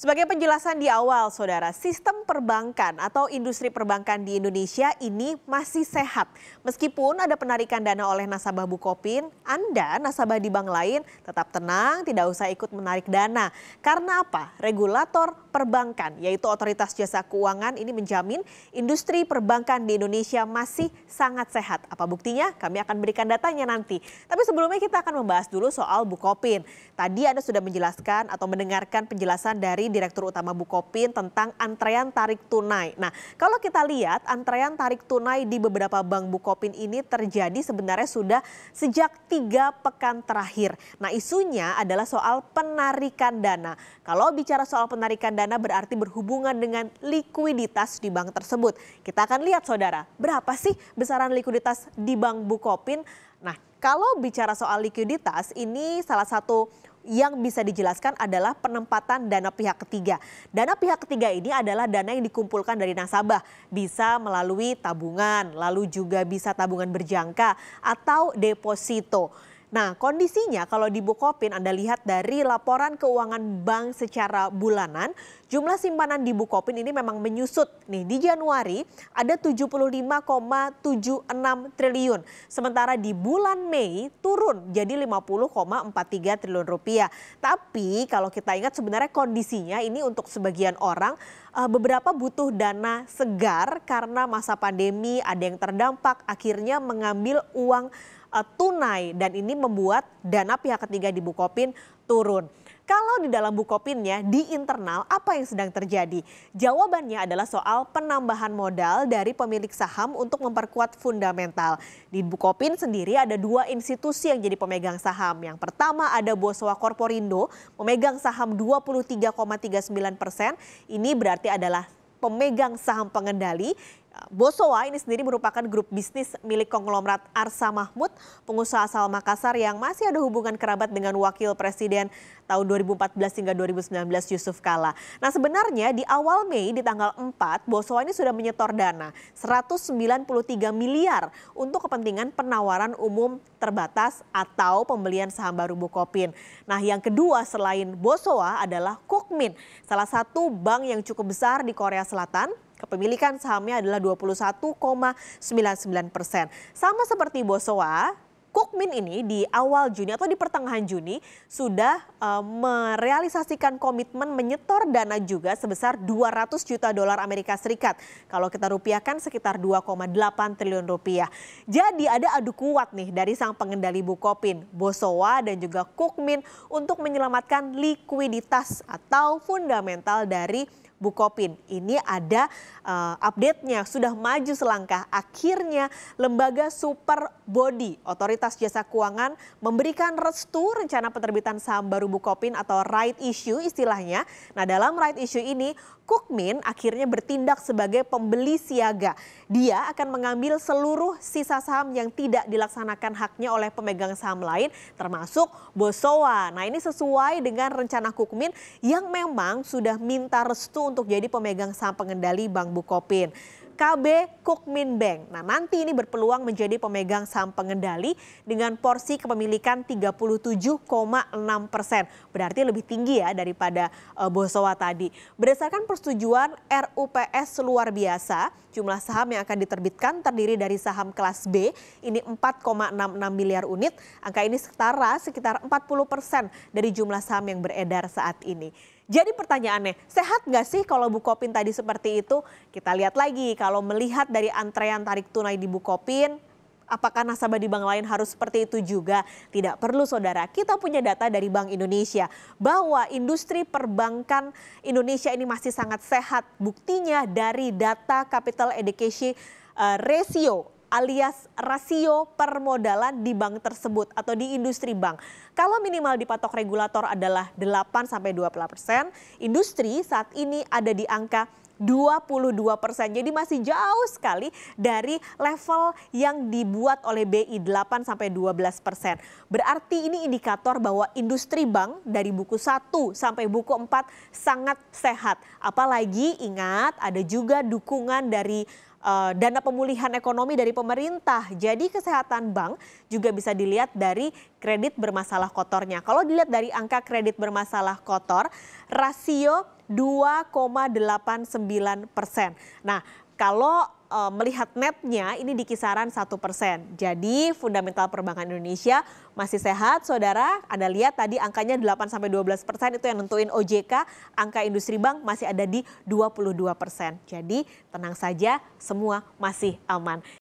Sebagai penjelasan di awal, saudara, sistem perbankan atau industri perbankan di Indonesia ini masih sehat. Meskipun ada penarikan dana oleh nasabah Bukopin, Anda, nasabah di bank lain, tetap tenang, tidak usah ikut menarik dana. Karena apa? Regulator perbankan, yaitu Otoritas Jasa Keuangan, ini menjamin industri perbankan di Indonesia masih sangat sehat. Apa buktinya? Kami akan berikan datanya nanti. Tapi sebelumnya kita akan membahas dulu soal Bukopin. Tadi Anda sudah menjelaskan atau mendengarkan penjelasan dari Direktur Utama Bukopin tentang antrean tarik tunai. Nah, kalau kita lihat antrean tarik tunai di beberapa bank Bukopin ini terjadi sebenarnya sudah sejak tiga pekan terakhir. Nah, isunya adalah soal penarikan dana. Kalau bicara soal penarikan dana berarti berhubungan dengan likuiditas di bank tersebut. Kita akan lihat saudara, berapa sih besaran likuiditas di bank Bukopin? Nah, kalau bicara soal likuiditas, ini salah satu yang bisa dijelaskan adalah penempatan dana pihak ketiga. Dana pihak ketiga ini adalah dana yang dikumpulkan dari nasabah, bisa melalui tabungan, lalu juga bisa tabungan berjangka atau deposito. Nah, kondisinya kalau di Bukopin Anda lihat dari laporan keuangan bank secara bulanan, jumlah simpanan di Bukopin ini memang menyusut. Nih, di Januari ada 75,76 triliun. Sementara di bulan Mei turun jadi 50,43 triliun rupiah. Tapi kalau kita ingat sebenarnya kondisinya ini untuk sebagian orang eh, beberapa butuh dana segar karena masa pandemi, ada yang terdampak akhirnya mengambil uang uh, tunai dan ini membuat dana pihak ketiga di Bukopin turun. Kalau di dalam Bukopinnya di internal apa yang sedang terjadi? Jawabannya adalah soal penambahan modal dari pemilik saham untuk memperkuat fundamental. Di Bukopin sendiri ada dua institusi yang jadi pemegang saham. Yang pertama ada Boswa Korporindo memegang saham 23,39 persen. Ini berarti adalah pemegang saham pengendali Bosowa ini sendiri merupakan grup bisnis milik konglomerat Arsa Mahmud, pengusaha asal Makassar yang masih ada hubungan kerabat dengan Wakil Presiden tahun 2014 hingga 2019 Yusuf Kala. Nah sebenarnya di awal Mei di tanggal 4, Bosowa ini sudah menyetor dana 193 miliar untuk kepentingan penawaran umum terbatas atau pembelian saham baru Bukopin. Nah yang kedua selain Bosowa adalah Kukmin, salah satu bank yang cukup besar di Korea Selatan Kepemilikan sahamnya adalah 21,99 persen. Sama seperti Bosowa, Kukmin ini di awal Juni atau di pertengahan Juni sudah uh, merealisasikan komitmen menyetor dana juga sebesar 200 juta dolar Amerika Serikat. Kalau kita rupiahkan sekitar 2,8 triliun rupiah. Jadi ada adu kuat nih dari sang pengendali Bukopin, Bosowa dan juga Kukmin untuk menyelamatkan likuiditas atau fundamental dari Bukopin. Ini ada uh, update-nya, sudah maju selangkah. Akhirnya lembaga super body otoritas Otoritas Jasa Keuangan memberikan restu rencana penerbitan saham baru Bukopin atau right issue istilahnya. Nah dalam right issue ini Kukmin akhirnya bertindak sebagai pembeli siaga. Dia akan mengambil seluruh sisa saham yang tidak dilaksanakan haknya oleh pemegang saham lain termasuk Bosowa. Nah ini sesuai dengan rencana Kukmin yang memang sudah minta restu untuk jadi pemegang saham pengendali Bank Bukopin. KB Kukmin Bank. Nah nanti ini berpeluang menjadi pemegang saham pengendali dengan porsi kepemilikan 37,6 persen. Berarti lebih tinggi ya daripada uh, Bosowa tadi. Berdasarkan persetujuan RUPS luar biasa, jumlah saham yang akan diterbitkan terdiri dari saham kelas B ini 4,66 miliar unit. Angka ini setara sekitar 40 persen dari jumlah saham yang beredar saat ini. Jadi pertanyaannya, sehat nggak sih kalau Bukopin tadi seperti itu? Kita lihat lagi, kalau melihat dari antrean tarik tunai di Bukopin, apakah nasabah di bank lain harus seperti itu juga? Tidak perlu saudara, kita punya data dari Bank Indonesia bahwa industri perbankan Indonesia ini masih sangat sehat. Buktinya dari data capital education eh, ratio alias rasio permodalan di bank tersebut atau di industri bank. Kalau minimal dipatok regulator adalah 8 sampai puluh persen, industri saat ini ada di angka 22 persen. Jadi masih jauh sekali dari level yang dibuat oleh BI 8 sampai 12 persen. Berarti ini indikator bahwa industri bank dari buku 1 sampai buku 4 sangat sehat. Apalagi ingat ada juga dukungan dari uh, dana pemulihan ekonomi dari pemerintah. Jadi kesehatan bank juga bisa dilihat dari kredit bermasalah kotornya. Kalau dilihat dari angka kredit bermasalah kotor, rasio 2,89 persen. Nah, kalau uh, melihat netnya ini di kisaran satu persen. Jadi fundamental perbankan Indonesia masih sehat, saudara. Anda lihat tadi angkanya 8 sampai 12 persen itu yang nentuin OJK. Angka industri bank masih ada di 22 persen. Jadi tenang saja, semua masih aman.